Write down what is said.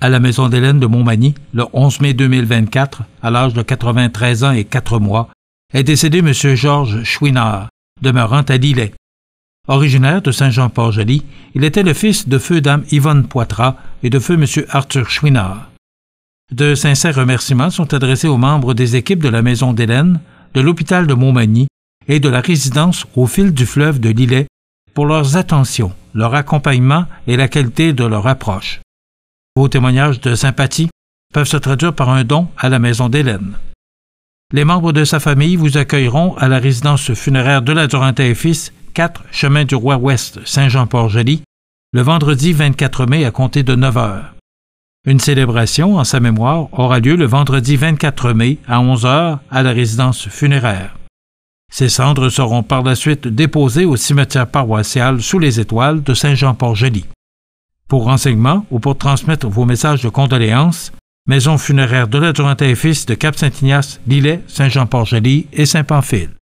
à la maison d'Hélène de Montmagny le 11 mai 2024 à l'âge de 93 ans et 4 mois est décédé M. Georges Chouinard, demeurant à Lillet. Originaire de Saint-Jean-Port-Joli, il était le fils de feu dame Yvonne Poitras et de feu M. Arthur Chouinard. De sincères remerciements sont adressés aux membres des équipes de la maison d'Hélène, de l'hôpital de Montmagny et de la résidence au fil du fleuve de Lillet pour leurs attentions, leur accompagnement et la qualité de leur approche. Vos témoignages de sympathie peuvent se traduire par un don à la maison d'Hélène. Les membres de sa famille vous accueilleront à la résidence funéraire de la Durantin et Fils, 4 Chemin du Roi Ouest, Saint-Jean-Port-Joli, le vendredi 24 mai à compter de 9 h. Une célébration en sa mémoire aura lieu le vendredi 24 mai à 11 h à la résidence funéraire. Ses cendres seront par la suite déposées au cimetière paroissial sous les étoiles de Saint-Jean-Port-Joli. Pour renseignements ou pour transmettre vos messages de condoléances, Maison funéraire de la et Fils de Cap-Saint-Ignace, Lillet, Saint-Jean-Port-Joli et Saint-Pamphile.